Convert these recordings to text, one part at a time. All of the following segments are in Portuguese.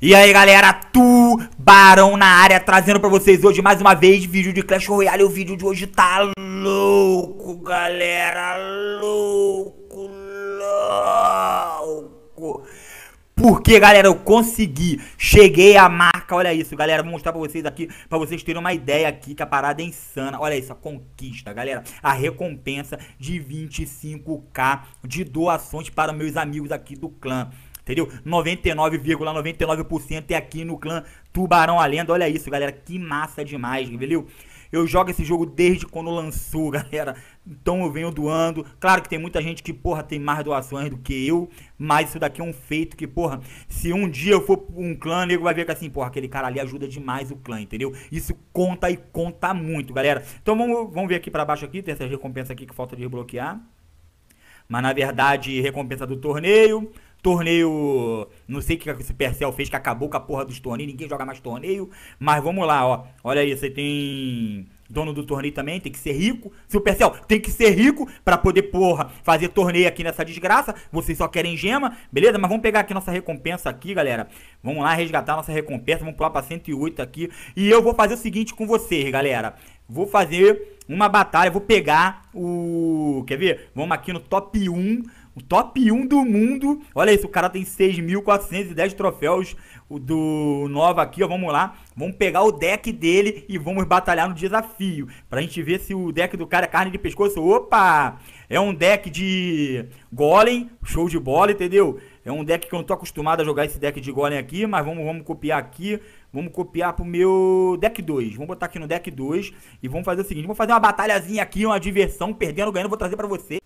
E aí galera, tu Barão na área, trazendo pra vocês hoje mais uma vez vídeo de Clash Royale. O vídeo de hoje tá louco, galera. Louco, louco. Porque, galera, eu consegui. Cheguei à marca. Olha isso, galera. Vou mostrar pra vocês aqui, pra vocês terem uma ideia aqui, que a parada é insana. Olha isso, a conquista, galera. A recompensa de 25k de doações para meus amigos aqui do clã entendeu? 99,99% é aqui no clã Tubarão a Lenda. Olha isso, galera, que massa demais, entendeu? Eu jogo esse jogo desde quando lançou, galera. Então eu venho doando. Claro que tem muita gente que, porra, tem mais doações do que eu. Mas isso daqui é um feito que, porra, se um dia eu for um clã, nego vai ver que assim, porra, aquele cara ali ajuda demais o clã, entendeu? Isso conta e conta muito, galera. Então vamos, vamos ver aqui pra baixo aqui. Tem essas recompensas aqui que falta de bloquear. Mas na verdade, recompensa do torneio torneio. Não sei o que o Supercell fez, que acabou com a porra dos torneios, ninguém joga mais torneio. Mas vamos lá, ó. Olha aí, você tem. Dono do torneio também tem que ser rico. Supercell tem que ser rico para poder, porra, fazer torneio aqui nessa desgraça. Vocês só querem gema, beleza? Mas vamos pegar aqui nossa recompensa aqui, galera. Vamos lá resgatar nossa recompensa. Vamos pular para 108 aqui. E eu vou fazer o seguinte com vocês, galera. Vou fazer uma batalha, vou pegar o... Quer ver? Vamos aqui no top 1 o top 1 do mundo. Olha isso, o cara tem 6.410 troféus do Nova aqui, ó. Vamos lá. Vamos pegar o deck dele e vamos batalhar no desafio. Pra gente ver se o deck do cara é carne de pescoço. Opa! É um deck de golem, show de bola, entendeu? É um deck que eu não tô acostumado a jogar esse deck de golem aqui, mas vamos, vamos copiar aqui. Vamos copiar pro meu deck 2. Vamos botar aqui no deck 2 e vamos fazer o seguinte. Vamos fazer uma batalhazinha aqui, uma diversão, perdendo, ganhando. Vou trazer pra você.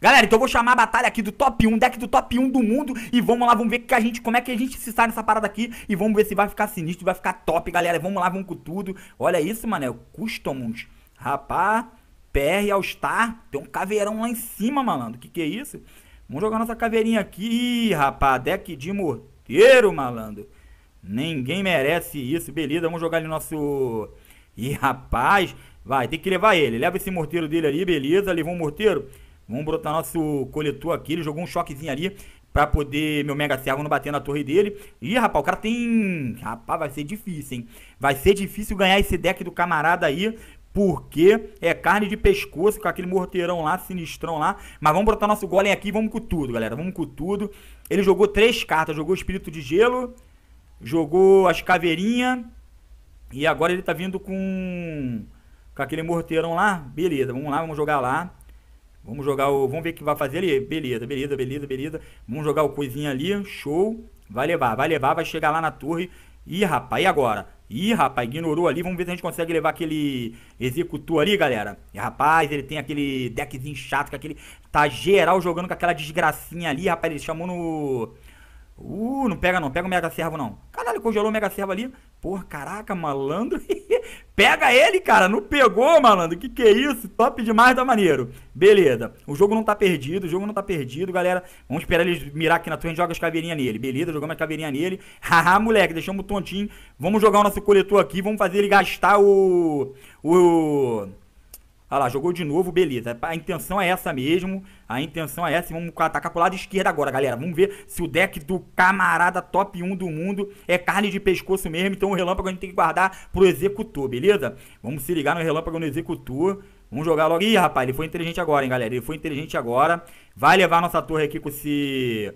Galera, então eu vou chamar a batalha aqui do top 1, deck do top 1 do mundo e vamos lá, vamos ver que a gente, como é que a gente se sai nessa parada aqui e vamos ver se vai ficar sinistro, vai ficar top, galera. Vamos lá, vamos com tudo. Olha isso, mané, Customs. Rapá, PR All Star. Tem um caveirão lá em cima, malandro. Que que é isso? Vamos jogar nossa caveirinha aqui, Ih, rapá, deck de morteiro, malandro. Ninguém merece isso, beleza. Vamos jogar ali nosso... Ih, rapaz, vai, tem que levar ele. Leva esse morteiro dele ali, beleza. Levou um morteiro. Vamos botar nosso coletor aqui. Ele jogou um choquezinho ali para poder meu Mega Servo não bater na torre dele. Ih, rapaz, o cara tem... Rapaz, vai ser difícil, hein? Vai ser difícil ganhar esse deck do camarada aí, porque é carne de pescoço com aquele morteirão lá, sinistrão lá. Mas vamos botar nosso golem aqui vamos com tudo, galera. Vamos com tudo. Ele jogou três cartas. Jogou Espírito de Gelo, jogou as caveirinhas. e agora ele tá vindo com... Com aquele morteirão lá. Beleza, vamos lá, vamos jogar lá. Vamos jogar o. Vamos ver o que vai fazer ali. Beleza, beleza, beleza, beleza. Vamos jogar o coisinha ali. Show. Vai levar, vai levar, vai chegar lá na torre. Ih, rapaz, e agora? Ih, rapaz, ignorou ali. Vamos ver se a gente consegue levar aquele executor ali, galera. E, rapaz, ele tem aquele deckzinho chato, com é aquele. Tá geral jogando com aquela desgracinha ali, rapaz. Ele chamou no. Uh, não pega não, pega o Mega Servo não. Caralho, congelou o Mega Servo ali. Porra, caraca, malandro. Pega ele, cara. Não pegou, malandro. Que que é isso? Top demais, tá maneiro. Beleza. O jogo não tá perdido. O jogo não tá perdido, galera. Vamos esperar ele mirar aqui na torre. e joga as caveirinhas nele. Beleza, jogamos as caveirinhas nele. Haha, moleque. Deixamos tontinho. Vamos jogar o nosso coletor aqui. Vamos fazer ele gastar o... O... Olha lá, jogou de novo, beleza. A intenção é essa mesmo. A intenção é essa. Vamos atacar pro lado esquerdo agora, galera. Vamos ver se o deck do camarada top 1 do mundo é carne de pescoço mesmo. Então o relâmpago a gente tem que guardar pro executor, beleza? Vamos se ligar no relâmpago no executor. Vamos jogar logo. Ih, rapaz, ele foi inteligente agora, hein, galera. Ele foi inteligente agora. Vai levar nossa torre aqui com esse...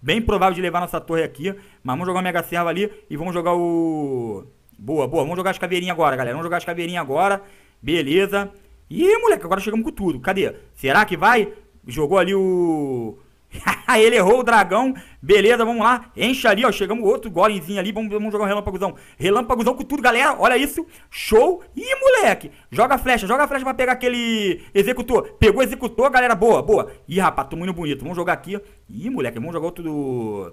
Bem provável de levar nossa torre aqui. Mas vamos jogar o Mega Serva ali e vamos jogar o... Boa, boa. Vamos jogar as caveirinhas agora, galera. Vamos jogar as caveirinhas agora. Beleza. Ih, moleque, agora chegamos com tudo. Cadê? Será que vai? Jogou ali o. ele errou o dragão. Beleza, vamos lá. Enche ali, ó. Chegamos outro golemzinho ali. Vamos, vamos jogar um relâmpagozão. Relâmpagozão com tudo, galera. Olha isso. Show. Ih, moleque. Joga a flecha. Joga a flecha pra pegar aquele executor. Pegou o executor, galera. Boa, boa. Ih, rapaz, tô muito bonito. Vamos jogar aqui. Ih, moleque. Vamos jogar outro do...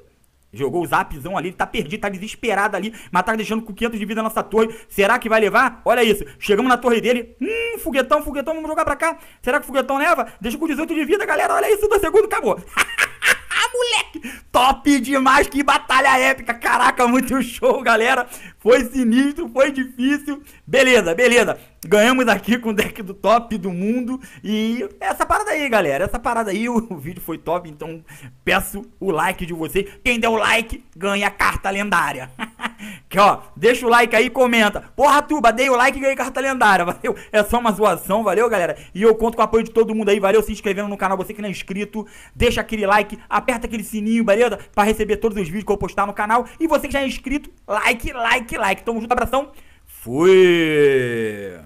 Jogou o zapzão ali, ele tá perdido, tá desesperado ali, mas tá deixando com 500 de vida na nossa torre. Será que vai levar? Olha isso, chegamos na torre dele. Hum, foguetão, foguetão, vamos jogar pra cá. Será que o foguetão leva? Deixa com 18 de vida, galera, olha isso, do segundo, acabou. moleque! Top demais, que batalha épica! Caraca, muito show, galera! Foi sinistro, foi difícil. Beleza, beleza. Ganhamos aqui com o deck do top do mundo. E essa parada aí, galera. Essa parada aí, o, o vídeo foi top. Então peço o like de vocês. Quem der o like, ganha a carta lendária. Que ó, deixa o like aí e comenta. Porra, Tuba, dei o like e ganhei carta lendária. Valeu, é só uma zoação, valeu, galera. E eu conto com o apoio de todo mundo aí, valeu, se inscrevendo no canal, você que não é inscrito. Deixa aquele like, aperta aquele sininho, beleza? Pra receber todos os vídeos que eu postar no canal. E você que já é inscrito, like, like, like. Tamo junto, abração. Fui!